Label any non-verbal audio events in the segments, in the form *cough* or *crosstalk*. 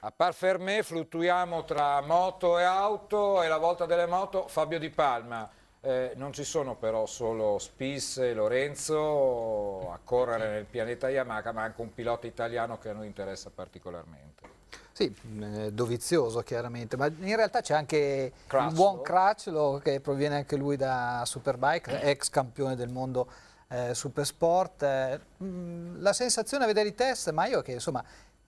A par Fermé fluttuiamo tra moto e auto e la volta delle moto Fabio Di Palma. Eh, non ci sono però solo Spis e Lorenzo a correre nel pianeta Yamaha, ma anche un pilota italiano che a noi interessa particolarmente. Sì, eh, dovizioso chiaramente, ma in realtà c'è anche Crutchlow. il buon Crutchlow che proviene anche lui da Superbike, ex campione del mondo eh, Supersport. Eh, mm, la sensazione a vedere i test, Maio, è che insomma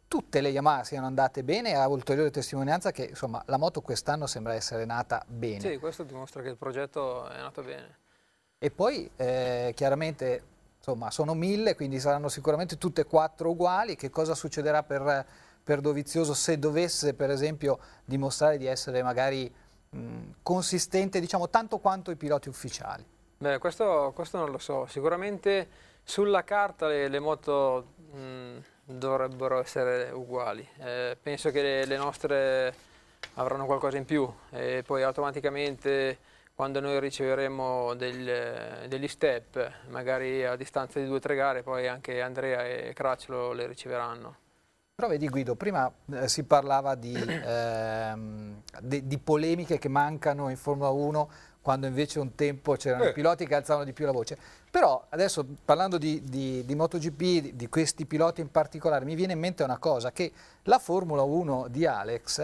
tutte le Yamaha siano andate bene e ha ulteriore testimonianza che insomma, la moto quest'anno sembra essere nata bene. Sì, questo dimostra che il progetto è nato bene. E poi eh, chiaramente insomma, sono mille, quindi saranno sicuramente tutte e quattro uguali. Che cosa succederà per, per Dovizioso se dovesse per esempio dimostrare di essere magari mh, mm, consistente diciamo, tanto quanto i piloti ufficiali? Beh, questo, questo non lo so. Sicuramente sulla carta le, le moto... Mh, mm, dovrebbero essere uguali. Eh, penso che le, le, nostre avranno qualcosa in più e poi automaticamente quando noi riceveremo del, degli step, magari a distanza di due o tre gare, poi anche Andrea e Cracciolo le riceveranno. Però vedi Guido, prima eh, si parlava di, ehm, di, di polemiche che mancano in Formula 1 quando invece un tempo c'erano eh. piloti che alzavano di più la voce. Però adesso parlando di, di, di MotoGP, di, di, questi piloti in particolare, mi viene in mente una cosa, che la Formula 1 di Alex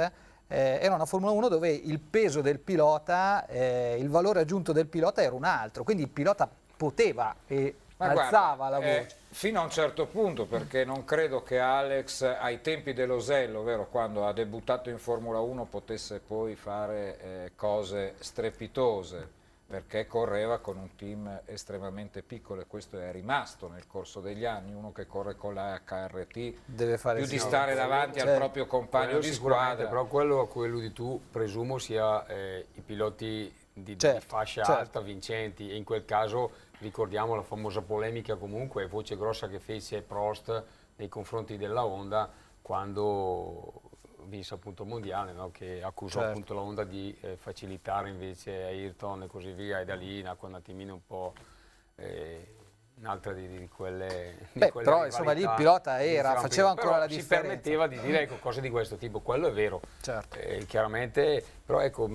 eh, era una Formula 1 dove il peso del pilota, eh, il valore aggiunto del pilota era un altro, quindi il pilota poteva e Ma alzava guarda, la eh, voce. Eh, fino a un certo punto, perché non credo che Alex ai tempi dell'Osello, ovvero quando ha debuttato in Formula 1, potesse poi fare eh, cose strepitose perché correva con un team estremamente piccolo e questo è rimasto nel corso degli anni, uno che corre con la HRT deve fare più di stare davanti cioè, al proprio compagno di squadra. Però quello a cui alludi tu presumo sia eh, i piloti di, certo, di fascia certo. alta vincenti e in quel caso ricordiamo la famosa polemica comunque, voce grossa che fece Prost nei confronti della Honda quando vinse appunto il mondiale no? che accusò certo. appunto l'onda di eh, facilitare invece Ayrton e così via e da lì nacque un attimino un po' eh, un'altra di, di, quelle, di quelle però insomma lì il pilota era, faceva ancora però la differenza. ci permetteva di dire ecco, cose di questo tipo, quello è vero. Certo. Eh, chiaramente, però ecco... Mh,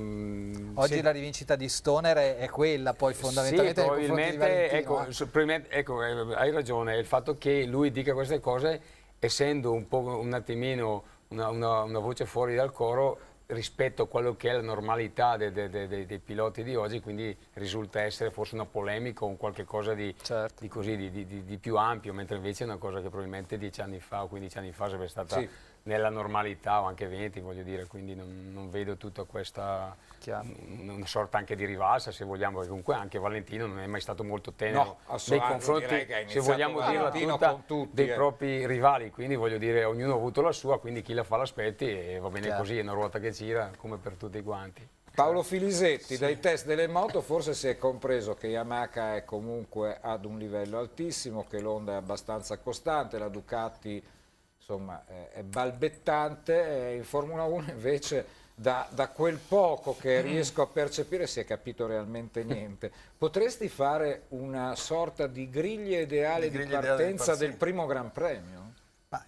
mm, Oggi se... la rivincita di Stoner è quella poi fondamentalmente. Ecco, eh. Sì, probabilmente, ecco, eh. probabilmente ecco, hai ragione, il fatto che lui dica queste cose essendo un po' un attimino una, una, una voce fuori dal coro rispetto a quello che è la normalità dei, dei, dei, dei piloti di oggi, quindi risulta essere forse una polemica o un qualche di, certo. di, così, di, di, più ampio, mentre invece è una cosa che probabilmente dieci anni fa o quindici anni fa sarebbe stata sì nella normalità o anche 20, voglio dire, quindi non, non vedo tutta questa una sorta anche di rivalsa, se vogliamo, perché comunque anche Valentino non è mai stato molto tenero no, nei ah, confronti, se vogliamo dirla tutta, tutti, dei eh. propri rivali, quindi voglio dire, ognuno ha avuto la sua, quindi chi la fa l'aspetti e va bene Chiaro. così, è una ruota che gira come per tutti quanti. Paolo Filisetti, sì. dai test delle moto forse si è compreso che Yamaha è comunque ad un livello altissimo, che l'onda è abbastanza costante, la Ducati insomma è balbettante, in Formula 1 invece da, da, quel poco che mm. riesco a percepire si è capito realmente niente. Potresti fare una sorta di griglia ideale di, di partenza ideale del primo Gran Premio?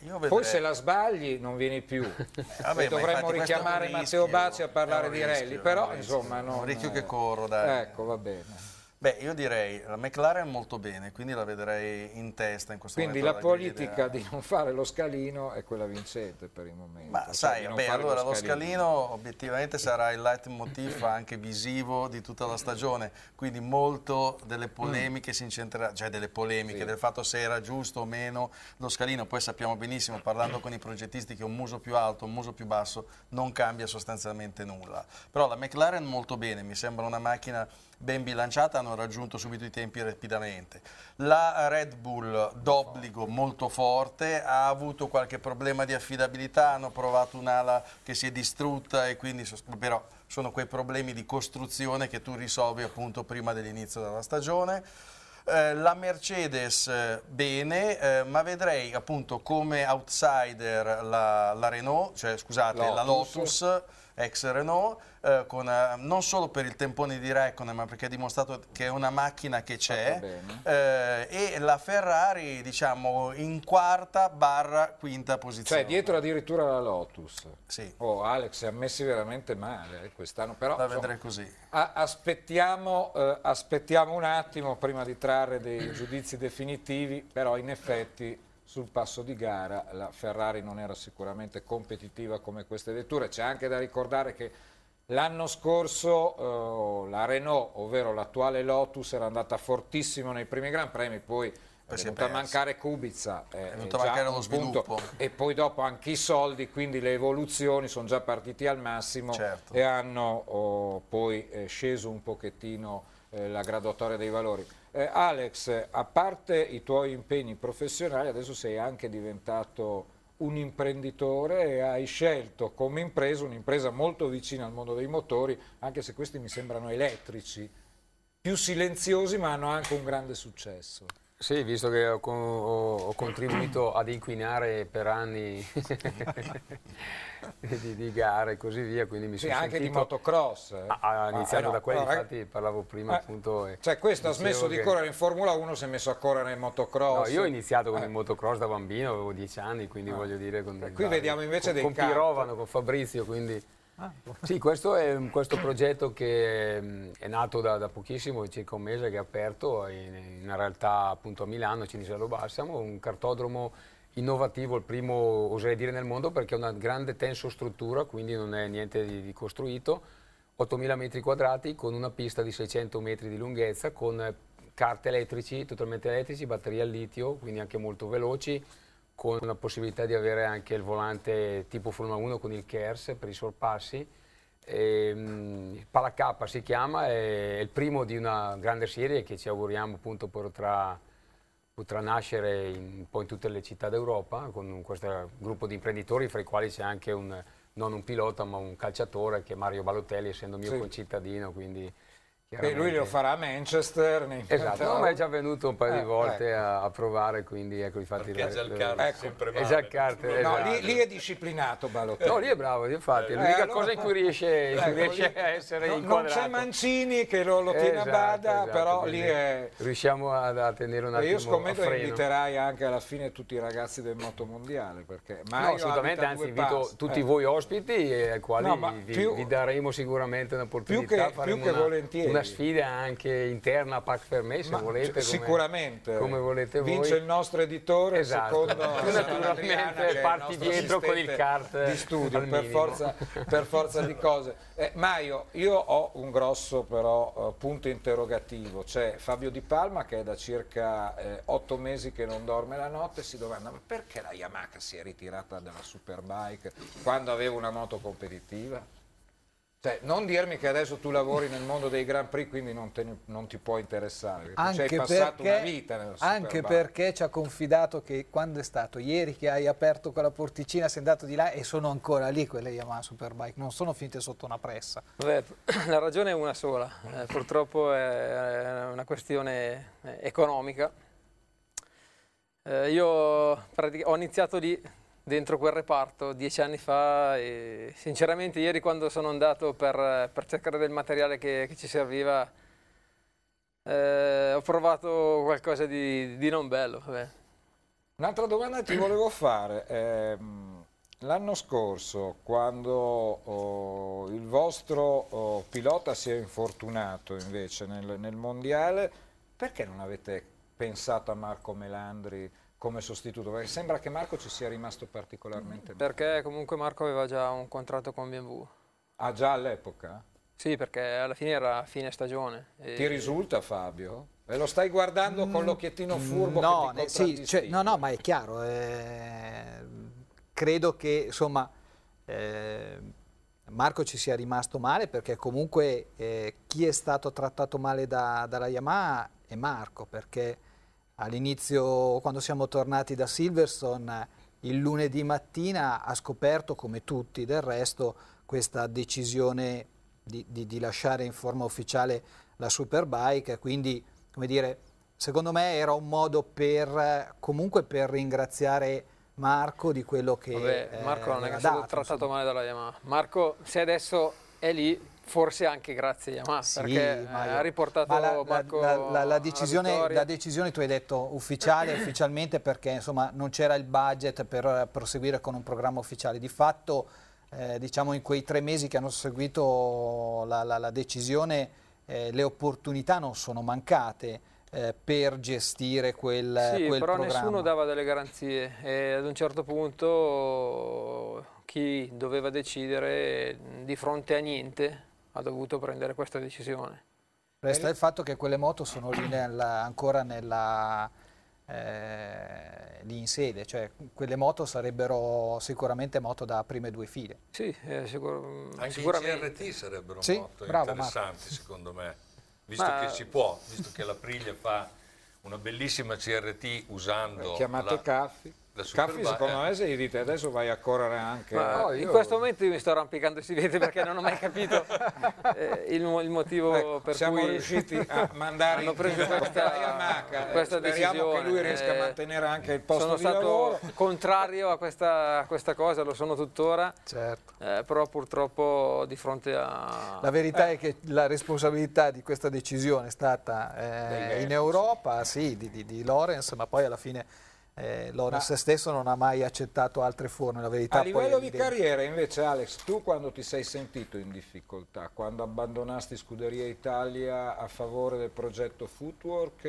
Vedrei... Poi se la sbagli non vieni più, eh, *laughs* vabbè, dovremmo richiamare rischio, Matteo Baci a parlare di rally, però insomma... un rischio che corro, dai. Ecco, va bene. Beh, io direi la McLaren molto bene, quindi la vedrei in testa in questo quindi momento. Quindi la politica di non fare lo scalino è quella vincente per il momento. Ma cioè sai, beh, allora lo scalino. lo scalino. obiettivamente sarà il leitmotiv *clears throat* anche visivo di tutta la stagione, quindi molto delle mm. polemiche mm. si incentrerà, cioè delle polemiche, sì. del fatto se era giusto o meno lo scalino, poi sappiamo benissimo parlando con i progettisti che un muso più alto, un muso più basso non cambia sostanzialmente nulla. Però la McLaren molto bene, mi sembra una macchina ben bilanciata, hanno hanno raggiunto subito i tempi rapidamente. La Red Bull d'obbligo molto forte, ha avuto qualche problema di affidabilità, hanno provato un'ala che si è distrutta e quindi però sono quei problemi di costruzione che tu risolvi appunto prima dell'inizio della stagione. Eh, la Mercedes eh, bene, eh, ma vedrei appunto come outsider la, la Renault, cioè scusate, Lotus. la Lotus ex Renault, eh, con, eh, non solo per il tempone di Raikkonen ma perché ha dimostrato che è una macchina che c'è eh, e la Ferrari diciamo in quarta barra quinta posizione. Cioè dietro addirittura la Lotus. Sì. Oh Alex, si è messi veramente male eh, quest'anno, però la vedrei insomma, così. Aspettiamo, eh, aspettiamo un attimo prima di trarre dei giudizi definitivi, però in effetti sul passo di gara la Ferrari non era sicuramente competitiva come queste vetture. C'è anche da ricordare che l'anno scorso eh, la Renault, ovvero l'attuale Lotus, era andata fortissimo nei primi Gran Premi, poi è venuta a mancare Kubica eh, è venuta a mancare lo sviluppo punto, e poi dopo anche i soldi quindi le evoluzioni sono già partiti al massimo certo. e hanno oh, poi eh, sceso un pochettino eh, la graduatoria dei valori eh, Alex, a parte i tuoi impegni professionali, adesso sei anche diventato un imprenditore e hai scelto come impresa un'impresa molto vicina al mondo dei motori, anche se questi mi sembrano elettrici, più silenziosi ma hanno anche un grande successo. Sì, visto che ho, ho, ho contribuito ad inquinare per anni *laughs* di, di, gare e così via, quindi mi sono sì, sono anche di motocross. Ah, Ha, iniziato ah, eh, no, da quello, no, eh, infatti parlavo prima eh, appunto. Cioè questo ha smesso che... di correre in Formula 1, si è messo a correre in motocross. No, io ho iniziato con eh. il motocross da bambino, avevo 10 anni, quindi ah. voglio dire... Con, qui vediamo invece con, dei Con campi. Pirovano, con Fabrizio, quindi... Ah. Sì, questo è un, questo progetto che mm, è nato da, da, pochissimo, circa un mese che è aperto in, in realtà appunto a Milano, Cinisello Bassamo, un cartodromo innovativo, il primo oserei dire nel mondo perché è una grande tenso struttura, quindi non è niente di, di costruito, 8.000 metri quadrati con una pista di 600 metri di lunghezza, con carte elettrici, totalmente elettrici, batterie al litio, quindi anche molto veloci, con la possibilità di avere anche il volante tipo Formula 1 con il KERS per i sorpassi. E, Pala K si chiama, è il primo di una grande serie che ci auguriamo appunto potrà, potrà nascere in, poi in tutte le città d'Europa con questo gruppo di imprenditori fra i quali c'è anche un, non un pilota ma un calciatore che è Mario Balotelli essendo mio sì. concittadino quindi e lui lo farà a Manchester. Esatto, no, ma è già venuto un paio di eh, volte ecco. a, a, provare, quindi ecco, infatti... Perché la, Gialcarter ecco. sempre male. Gialcarter, esatto. no, lì, lì, è disciplinato Balotelli. No, lì è bravo, infatti, è eh, l'unica allora, cosa in cui riesce, ecco, riesce a essere no, inquadrato. Non c'è Mancini che lo, lo tiene esatto, a bada, esatto, però lì è... Riusciamo a, a tenere un attimo Io scommetto che inviterai anche alla fine tutti i ragazzi del motomondiale, perché... Mario no, assolutamente, anzi invito pass. tutti eh. voi ospiti ai quali no, vi, più, vi, daremo sicuramente un'opportunità. più che volentieri una sfida anche interna a Pac per me, se Ma, volete. Come, sicuramente. Come volete voi. Vince il nostro editore, esatto. secondo *laughs* tu naturalmente parti dietro con il kart di studio, per forza, per forza, di *laughs* cose. Eh, Maio, io ho un grosso però eh, punto interrogativo, c'è Fabio Di Palma che è da circa eh, otto mesi che non dorme la notte, si domanda ma perché la Yamaha si è ritirata dalla Superbike quando aveva una moto competitiva? Cioè, non dirmi che adesso tu lavori nel mondo dei Grand Prix, quindi non, te, non ti può interessare, perché anche hai passato perché, una vita nello Anche perché ci ha confidato che quando è stato ieri che hai aperto quella porticina, sei andato di là e sono ancora lì quelle Yamaha Superbike, non sono finite sotto una pressa. Vabbè, *clears throat* la ragione è una sola, eh, purtroppo è una questione eh, economica. Eh, io ho iniziato lì dentro quel reparto dieci anni fa e sinceramente ieri quando sono andato per, per cercare del materiale che, che ci serviva eh, ho provato qualcosa di, di non bello. Un'altra domanda ti volevo fare. Eh, L'anno scorso, quando oh, il vostro oh, pilota si è infortunato invece nel, nel mondiale, perché non avete pensato a Marco Melandri come sostituto, perché sembra che Marco ci sia rimasto particolarmente bene. Perché comunque Marco aveva già un contratto con BMW. Ah, già all'epoca? Sì, perché alla fine era fine stagione. E... Ti risulta Fabio? E lo stai guardando mm, con l'occhiettino furbo? No, sì, cioè, no, no, ma è chiaro. Eh, credo che insomma eh, Marco ci sia rimasto male perché comunque eh, chi è stato trattato male da, dalla Yamaha è Marco perché all'inizio, quando siamo tornati da Silverstone, il lunedì mattina ha scoperto, come tutti del resto, questa decisione di, di, di lasciare in forma ufficiale la Superbike, quindi, come dire, secondo me era un modo per, comunque per ringraziare Marco di quello che Vabbè, Marco eh, non è eh, che è stato trattato insomma. male dalla Yamaha. Marco, se adesso è lì forse anche grazie a Yamaha sì, perché Mario. Eh, ha riportato ma la, Marco la, la, la decisione, la decisione tu hai detto ufficiale ufficialmente perché insomma non c'era il budget per proseguire con un programma ufficiale di fatto eh, diciamo in quei tre mesi che hanno seguito la, decisione eh, le opportunità non sono mancate eh, per gestire quel, sì, quel però nessuno dava delle garanzie e ad un certo punto chi doveva decidere di fronte a niente ha dovuto prendere questa decisione. Resta il fatto che quelle moto sono lì nella, ancora nella, eh, lì in sede, cioè quelle moto sarebbero sicuramente moto da prime due file. Sì, eh, sicur Anche sicuramente. Anche CRT sarebbero sì, moto bravo, interessanti Marco. secondo me, visto Ma... che si può, visto che la fa una bellissima CRT usando... Chiamate la... Caffi. Caffi secondo eh. me se gli dite adesso vai a correre anche no, io... in questo momento io mi sto arrampicando si vede perché non ho mai capito *laughs* eh, il, il, motivo ecco, per siamo cui siamo riusciti a *laughs* mandare hanno preso questa, maca, *laughs* questa decisione speriamo che lui riesca a eh, mantenere anche il posto sono di stato lavoro. contrario a questa, a questa, cosa lo sono tuttora certo. eh, però purtroppo di fronte a la verità eh. è che la responsabilità di questa decisione è stata eh, in Europa sì, di, di, di Lorenz ma poi alla fine eh, Lorenz stesso non ha mai accettato altre forme, la verità A livello di carriera invece Alex, tu quando ti sei sentito in difficoltà, quando abbandonasti Scuderia Italia a favore del progetto Footwork?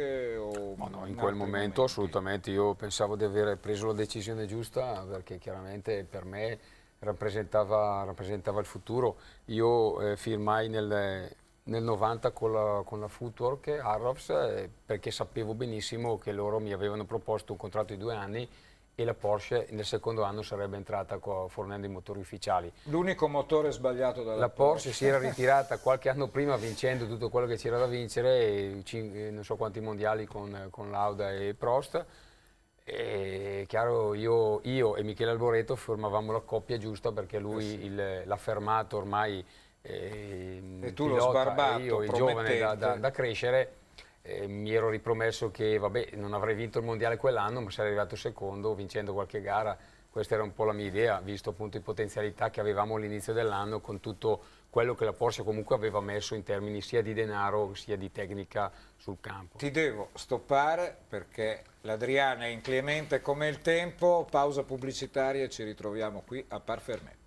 No, no, in quel momento momenti? assolutamente io pensavo di aver preso la decisione giusta perché chiaramente per me rappresentava, rappresentava il futuro. Io eh, firmai nel, nel 90 con la, con la Footwork Arrows eh, perché sapevo benissimo che loro mi avevano proposto un contratto di due anni e la Porsche nel secondo anno sarebbe entrata fornendo i motori ufficiali. L'unico motore sbagliato dalla La Porsche, Porsche si era *laughs* ritirata qualche anno prima vincendo tutto quello che c'era da vincere, e eh, non so quanti mondiali con, con Lauda e Prost. E chiaro, io, io, e Michele Alboreto formavamo la coppia giusta perché lui eh sì. l'ha fermato ormai eh, e tu pilota, lo sbarbato, io, il giovane da, da, da crescere, eh, mi ero ripromesso che vabbè, non avrei vinto il mondiale quell'anno, ma sarei arrivato secondo vincendo qualche gara. Questa era un po' la mia idea, visto appunto le potenzialità che avevamo all'inizio dell'anno con tutto quello che la Porsche comunque aveva messo in termini sia di denaro sia di tecnica sul campo. Ti devo stoppare perché l'Adriana è inclemente come il tempo, pausa pubblicitaria e ci ritroviamo qui a Parfermetto.